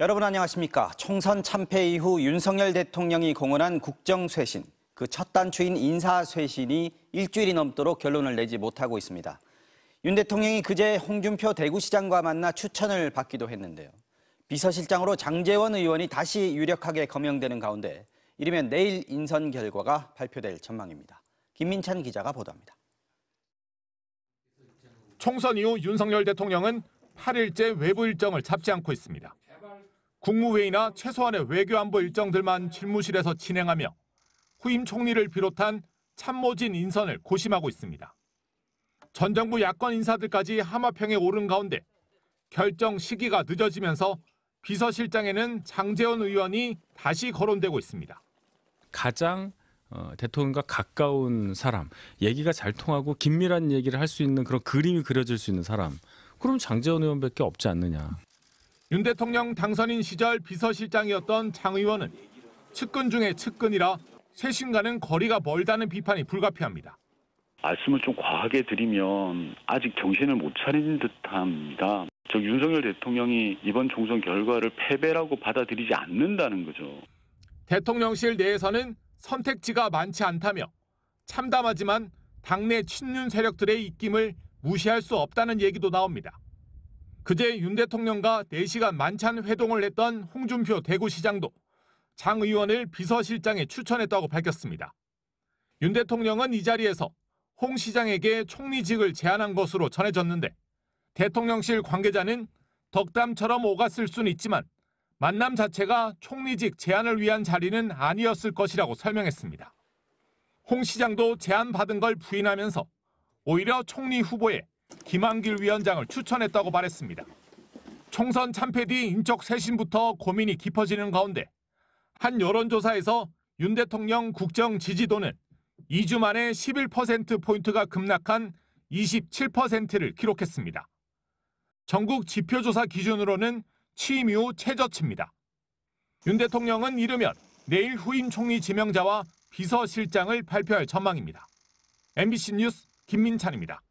여러분 안녕하십니까? 총선 참패 이후 윤석열 대통령이 공언한 국정쇄신, 그 첫 단추인 인사쇄신이 일주일이 넘도록 결론을 내지 못하고 있습니다. 윤 대통령이 그제 홍준표 대구시장과 만나 추천을 받기도 했는데요. 비서실장으로 장재원 의원이 다시 유력하게 거명되는 가운데 이르면 내일 인선 결과가 발표될 전망입니다. 김민찬 기자가 보도합니다. 총선 이후 윤석열 대통령은 8일째 외부 일정을 잡지 않고 있습니다. 국무회의나 최소한의 외교안보 일정들만 실무실에서 진행하며 후임 총리를 비롯한 참모진 인선을 고심하고 있습니다. 전 정부 야권 인사들까지 하마평에 오른 가운데 결정 시기가 늦어지면서 비서실장에는 장재원 의원이 다시 거론되고 있습니다. 가장 어, 대통령과 가까운 사람, 얘기가 잘 통하고 긴밀한 얘기를 할 수 있는 그런 그림이 그려질 수 있는 사람. 그럼 장재원 의원밖에 없지 않느냐. 윤 대통령 당선인 시절 비서실장이었던 장 의원은 측근 중에 측근이라 쇄신과는 거리가 멀다는 비판이 불가피합니다. 말씀을 좀 과하게 드리면 아직 정신을 못 차린 듯합니다. 즉 윤석열 대통령이 이번 총선 결과를 패배라고 받아들이지 않는다는 거죠. 대통령실 내에서는 선택지가 많지 않다며 참담하지만 당내 친윤 세력들의 입김을 무시할 수 없다는 얘기도 나옵니다. 그제 윤 대통령과 4시간 만찬 회동을 했던 홍준표 대구시장도 장 의원을 비서실장에 추천했다고 밝혔습니다. 윤 대통령은 이 자리에서 홍 시장에게 총리직을 제안한 것으로 전해졌는데 대통령실 관계자는 덕담처럼 오갔을 순 있지만 만남 자체가 총리직 제안을 위한 자리는 아니었을 것이라고 설명했습니다. 홍 시장도 제안받은 걸 부인하면서 오히려 총리 후보에 김한길 위원장을 추천했다고 말했습니다. 총선 참패 뒤 인적 쇄신부터 고민이 깊어지는 가운데 한 여론조사에서 윤 대통령 국정 지지도는 2주 만에 11%포인트가 급락한 27%를 기록했습니다. 전국 지표조사 기준으로는 취임 이후 최저치입니다. 윤 대통령은 이르면 내일 후임 총리 지명자와 비서실장을 발표할 전망입니다. MBC 뉴스 김민찬입니다.